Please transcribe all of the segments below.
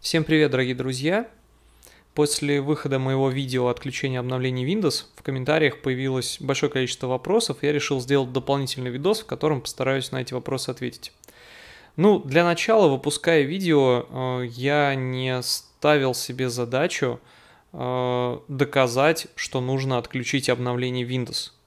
Всем привет, дорогие друзья! После выхода моего видео отключения обновлений Windows в комментариях появилось большое количество вопросов. Я решил сделать дополнительный видос, в котором постараюсь на эти вопросы ответить. Ну, для начала, выпуская видео, э, я не ставил себе задачу э, доказать, что нужно отключить обновление Windows –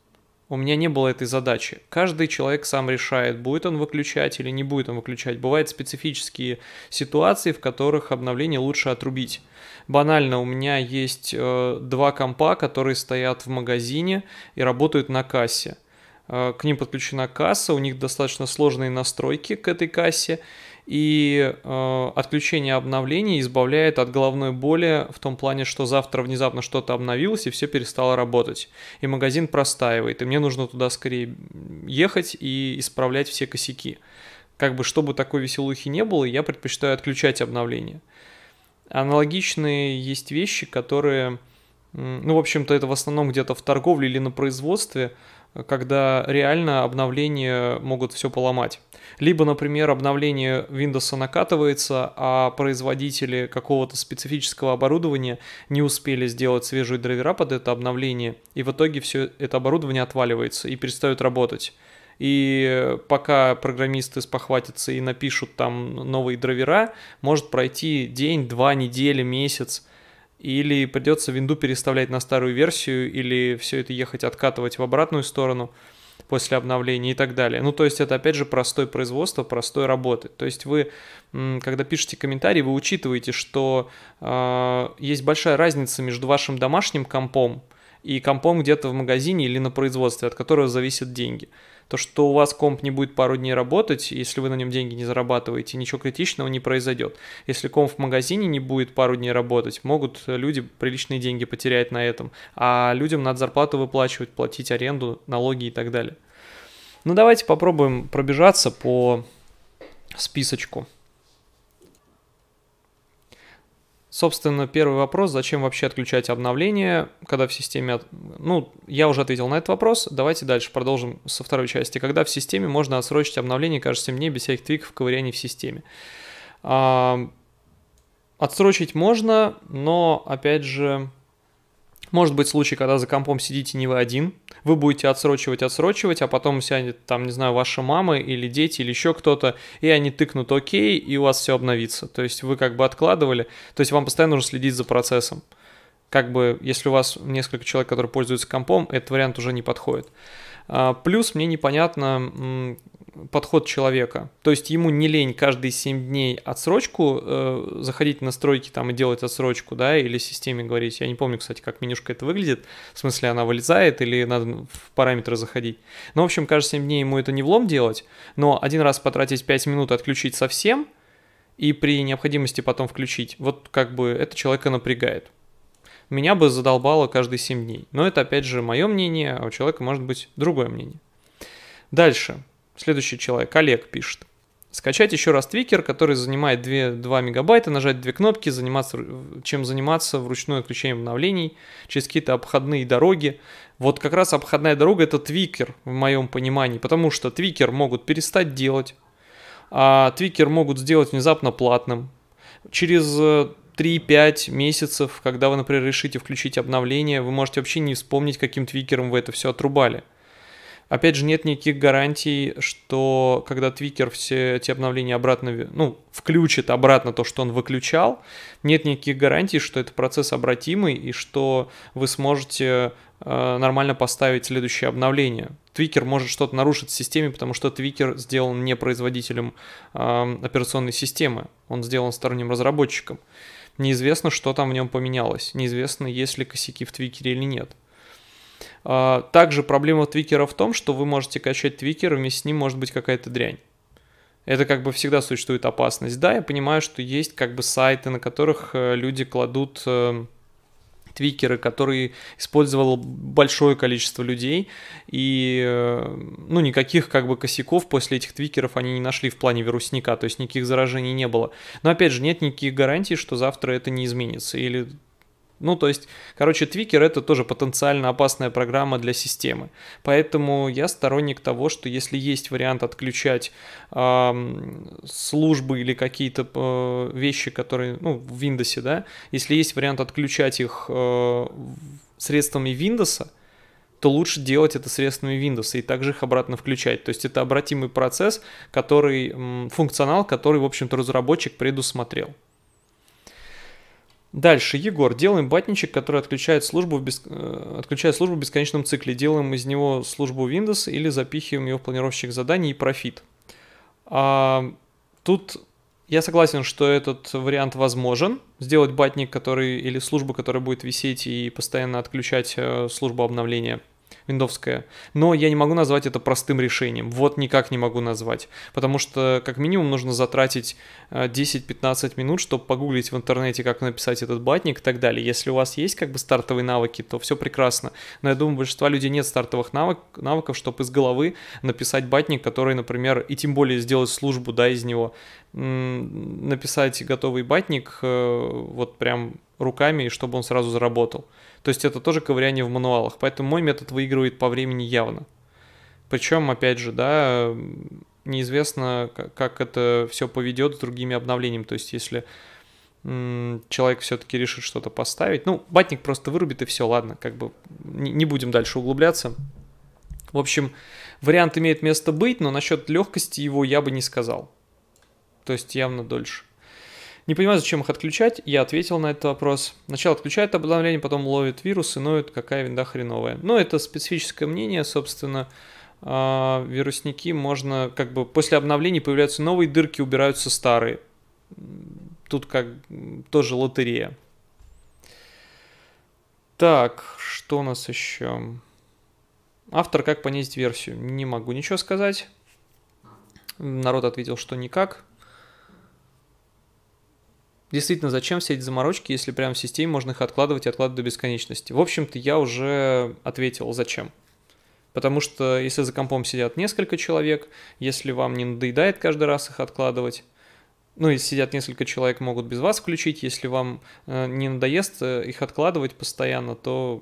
у меня не было этой задачи. Каждый человек сам решает, будет он выключать или не будет он выключать. Бывают специфические ситуации, в которых обновление лучше отрубить. Банально, у меня есть э, два компа, которые стоят в магазине и работают на кассе. Э, к ним подключена касса, у них достаточно сложные настройки к этой кассе и э, отключение обновлений избавляет от головной боли в том плане, что завтра внезапно что-то обновилось и все перестало работать, и магазин простаивает, и мне нужно туда скорее ехать и исправлять все косяки. Как бы, чтобы такой веселухи не было, я предпочитаю отключать обновления. Аналогичные есть вещи, которые, ну, в общем-то, это в основном где-то в торговле или на производстве – когда реально обновления могут все поломать. Либо, например, обновление Windows накатывается, а производители какого-то специфического оборудования не успели сделать свежие драйвера под это обновление, и в итоге все это оборудование отваливается и перестает работать. И пока программисты спохватятся и напишут там новые драйвера, может пройти день, два, недели, месяц – или придется винду переставлять на старую версию, или все это ехать откатывать в обратную сторону после обновления и так далее. Ну, то есть это, опять же, простое производство, простой работы. То есть вы, когда пишете комментарий, вы учитываете, что э, есть большая разница между вашим домашним компом и компом где-то в магазине или на производстве, от которого зависят деньги то, что у вас комп не будет пару дней работать, если вы на нем деньги не зарабатываете, ничего критичного не произойдет. Если комп в магазине не будет пару дней работать, могут люди приличные деньги потерять на этом, а людям надо зарплату выплачивать, платить аренду, налоги и так далее. Ну давайте попробуем пробежаться по списочку. Собственно, первый вопрос, зачем вообще отключать обновления, когда в системе... Ну, я уже ответил на этот вопрос, давайте дальше продолжим со второй части. Когда в системе можно отсрочить обновление, кажется мне, без всяких твиков, ковыряний в системе. А, отсрочить можно, но, опять же, может быть случай, когда за компом сидите не вы один, вы будете отсрочивать, отсрочивать, а потом сядет там, не знаю, ваша мама или дети или еще кто-то, и они тыкнут окей, и у вас все обновится. То есть вы как бы откладывали, то есть вам постоянно нужно следить за процессом. Как бы, если у вас несколько человек, которые пользуются компом, этот вариант уже не подходит. А, плюс мне непонятно, подход человека. То есть ему не лень каждые 7 дней отсрочку э, заходить в настройки там и делать отсрочку, да, или системе говорить. Я не помню, кстати, как менюшка это выглядит. В смысле, она вылезает или надо в параметры заходить. Ну, в общем, каждые 7 дней ему это не влом делать, но один раз потратить 5 минут, отключить совсем и при необходимости потом включить. Вот как бы это человека напрягает. Меня бы задолбало каждые 7 дней. Но это, опять же, мое мнение, а у человека может быть другое мнение. Дальше. Следующий человек, Олег, пишет. Скачать еще раз твикер, который занимает 2, 2 мегабайта, нажать две кнопки, заниматься, чем заниматься вручную отключением обновлений через какие-то обходные дороги. Вот как раз обходная дорога это твикер в моем понимании, потому что твикер могут перестать делать, а твикер могут сделать внезапно платным. Через 3-5 э, месяцев, когда вы, например, решите включить обновление, вы можете вообще не вспомнить, каким твикером вы это все отрубали. Опять же, нет никаких гарантий, что когда Твикер все эти обновления обратно, ну, включит обратно то, что он выключал, нет никаких гарантий, что это процесс обратимый и что вы сможете э, нормально поставить следующее обновление. Твикер может что-то нарушить в системе, потому что Твикер сделан не производителем э, операционной системы, он сделан сторонним разработчиком. Неизвестно, что там в нем поменялось, неизвестно, есть ли косяки в Твикере или нет. А, также проблема твикера в том, что вы можете качать твикер, вместе с ним может быть какая-то дрянь. Это как бы всегда существует опасность. Да, я понимаю, что есть как бы сайты, на которых э, люди кладут э, твикеры, которые использовало большое количество людей, и, э, ну, никаких, как бы, косяков после этих твикеров они не нашли в плане вирусника, то есть никаких заражений не было. Но, опять же, нет никаких гарантий, что завтра это не изменится, или ну, то есть, короче, твикер это тоже потенциально опасная программа для системы. Поэтому я сторонник того, что если есть вариант отключать э, службы или какие-то э, вещи, которые, ну, в Windows, да, если есть вариант отключать их э, средствами Windows, то лучше делать это средствами Windows и также их обратно включать. То есть это обратимый процесс, который, функционал, который, в общем-то, разработчик предусмотрел. Дальше, Егор, делаем батничек, который отключает службу, в бес... Э, отключает службу в бесконечном цикле. Делаем из него службу Windows или запихиваем его в планировщик заданий и профит. А, тут я согласен, что этот вариант возможен. Сделать батник, который или службу, которая будет висеть и постоянно отключать э, службу обновления – виндовская. Но я не могу назвать это простым решением. Вот никак не могу назвать. Потому что как минимум нужно затратить 10-15 э, минут, чтобы погуглить в интернете, как написать этот батник и так далее. Если у вас есть как бы стартовые навыки, то все прекрасно. Но я думаю, у большинства людей нет стартовых навык, навыков, чтобы из головы написать батник, который, например, и тем более сделать службу, да, из него. Написать готовый батник э, вот прям руками, и чтобы он сразу заработал. То есть это тоже ковыряние в мануалах. Поэтому мой метод выигрывает выигрывает по времени явно. Причем, опять же, да, неизвестно, как это все поведет с другими обновлениями. То есть, если человек все-таки решит что-то поставить. Ну, батник просто вырубит и все, ладно, как бы не будем дальше углубляться. В общем, вариант имеет место быть, но насчет легкости его я бы не сказал. То есть явно дольше. Не понимаю, зачем их отключать. Я ответил на этот вопрос. Сначала отключает обновление, потом ловит вирус и ноют, какая винда хреновая. Но ну, это специфическое мнение, собственно. А, вирусники можно, как бы, после обновлений появляются новые дырки, убираются старые. Тут как тоже лотерея. Так, что у нас еще? Автор, как понизить версию? Не могу ничего сказать. Народ ответил, что никак действительно, зачем все эти заморочки, если прямо в системе можно их откладывать и откладывать до бесконечности? В общем-то, я уже ответил, зачем. Потому что если за компом сидят несколько человек, если вам не надоедает каждый раз их откладывать, ну, если сидят несколько человек, могут без вас включить. Если вам э, не надоест э, их откладывать постоянно, то,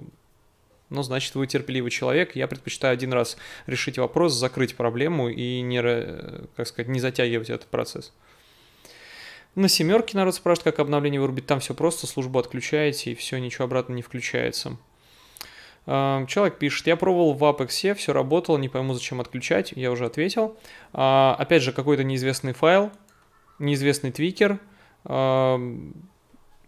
ну, значит, вы терпеливый человек. Я предпочитаю один раз решить вопрос, закрыть проблему и не, э, как сказать, не затягивать этот процесс. На семерке народ спрашивает, как обновление вырубить. Там все просто, службу отключаете, и все, ничего обратно не включается. А, человек пишет, я пробовал в Apex, все работало, не пойму, зачем отключать, я уже ответил. А, опять же, какой-то неизвестный файл, неизвестный твикер, а,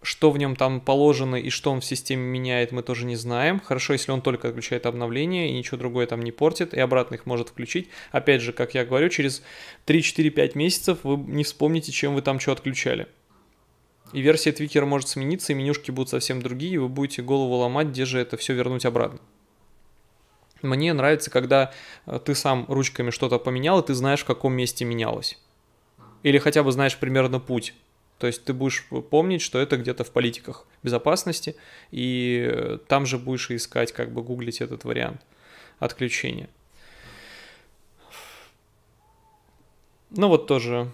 что в нем там положено и что он в системе меняет, мы тоже не знаем. Хорошо, если он только отключает обновление и ничего другое там не портит, и обратно их может включить. Опять же, как я говорю, через 3-4-5 месяцев вы не вспомните, чем вы там что отключали. И версия Твикера может смениться, и менюшки будут совсем другие, и вы будете голову ломать, где же это все вернуть обратно. Мне нравится, когда э, ты сам ручками что-то поменял, и ты знаешь, в каком месте менялось. Или хотя бы знаешь примерно путь то есть ты будешь помнить, что это где-то в политиках безопасности, и э, там же будешь искать, как бы гуглить этот вариант отключения. Ну вот тоже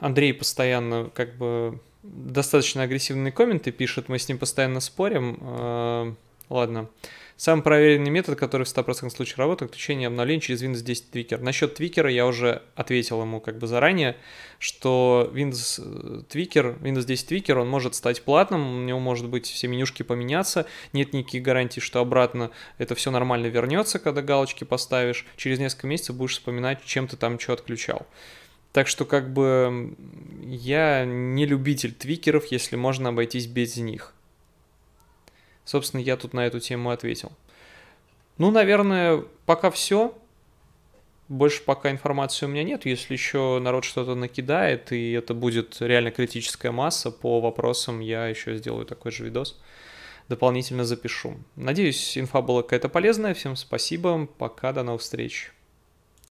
Андрей постоянно как бы достаточно агрессивные комменты пишет, мы с ним постоянно спорим. Э, Ладно. Самый проверенный метод, который в 100% случае работает, включение обновлений через Windows 10 Tweaker. Насчет Tweaker я уже ответил ему как бы заранее, что Windows э, Tweaker, Windows 10 Tweaker, он может стать платным, у него может быть все менюшки поменяться, нет никаких гарантий, что обратно это все нормально вернется, когда галочки поставишь, через несколько месяцев будешь вспоминать, чем ты там что отключал. Так что как бы я не любитель твикеров, если можно обойтись без них. Собственно, я тут на эту тему ответил. Ну, наверное, пока все. Больше пока информации у меня нет. Если еще народ что-то накидает, и это будет реально критическая масса по вопросам, я еще сделаю такой же видос. Дополнительно запишу. Надеюсь, инфа была какая-то полезная. Всем спасибо. Пока, до новых встреч.